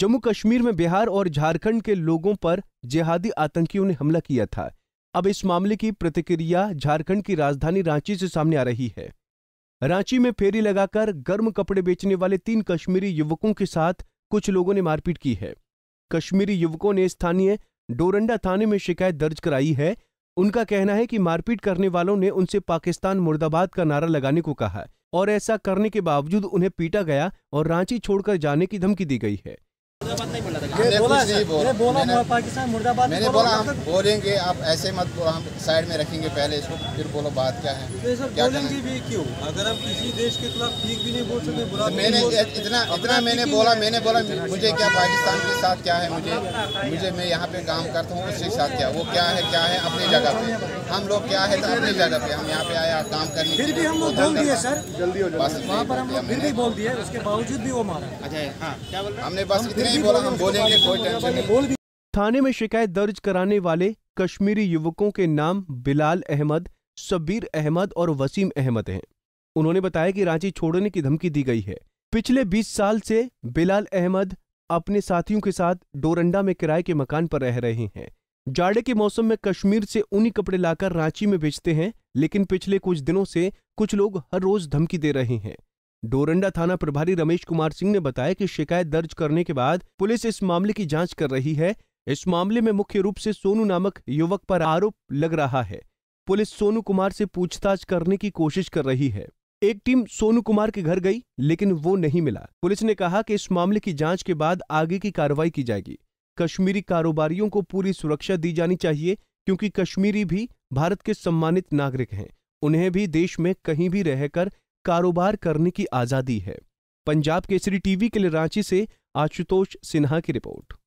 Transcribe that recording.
जम्मू कश्मीर में बिहार और झारखंड के लोगों पर जिहादी आतंकियों ने हमला किया था अब इस मामले की प्रतिक्रिया झारखंड की राजधानी रांची से सामने आ रही है रांची में फेरी लगाकर गर्म कपड़े बेचने वाले तीन कश्मीरी युवकों के साथ कुछ लोगों ने मारपीट की है कश्मीरी युवकों ने स्थानीय डोरंडा थाने में शिकायत दर्ज कराई है उनका कहना है कि मारपीट करने वालों ने उनसे पाकिस्तान मुर्दाबाद का नारा लगाने को कहा और ऐसा करने के बावजूद उन्हें पीटा गया और रांची छोड़कर जाने की धमकी दी गई है ये बोला ये बोला पाकिस्तान मुर्दाबाद मैंने बोला हम बोलेंगे आप ऐसे मत हम साइड में रखेंगे पहले इसको फिर बोलो बात क्या है तो क्या बोलेंगे भी क्यों अगर हम किसी देश के खिलाफ ठीक भी नहीं बोल सकते बुरा मैंने इतना इतना मैंने बोला मैंने बोला मुझे क्या पाकिस्तान के साथ क्या है मुझे मुझे मैं यहाँ पे काम करता हूँ उसके साथ क्या वो क्या है क्या है अपनी जगह पे हम लोग क्या है तो अपनी जगह पे हम यहाँ पे आया काम करने फिर भी हम लोग बोल दिए सर जल्दी वहाँ पर हम लोग फिर भी बोल दिए उसके बावजूद भी वो मारा अच्छा हाँ, हमने बस इतना ही बोला हम बोले तो थाने में शिकायत दर्ज कराने वाले कश्मीरी युवकों के नाम बिलाल अहमद शब्बीर अहमद और वसीम अहमद हैं उन्होंने बताया कि रांची छोड़ने की धमकी दी गई है पिछले 20 साल से बिलाल अहमद अपने साथियों के साथ डोरंडा में किराए के मकान पर रह रहे हैं जाड़े के मौसम में कश्मीर से ऊनी कपड़े लाकर रांची में बेचते हैं लेकिन पिछले कुछ दिनों से कुछ लोग हर रोज धमकी दे रहे हैं डोरंडा थाना प्रभारी रमेश कुमार सिंह ने बताया कि शिकायत दर्ज करने के बाद पुलिस इस मामले की जांच कर रही है इस मामले में मुख्य रूप से सोनू नामक युवक पर आरोप लग रहा है पुलिस सोनू कुमार से पूछताछ करने की कोशिश कर रही है एक टीम सोनू कुमार के घर गई लेकिन वो नहीं मिला पुलिस ने कहा कि इस मामले की जांच के बाद आगे की कार्रवाई की जाएगी कश्मीरी कारोबारियों को पूरी सुरक्षा दी जानी चाहिए क्योंकि कश्मीरी भी भारत के सम्मानित नागरिक हैं उन्हें भी देश में कहीं भी रहकर कारोबार करने की आजादी है पंजाब केसरी टीवी के लिए रांची से आशुतोष सिन्हा की रिपोर्ट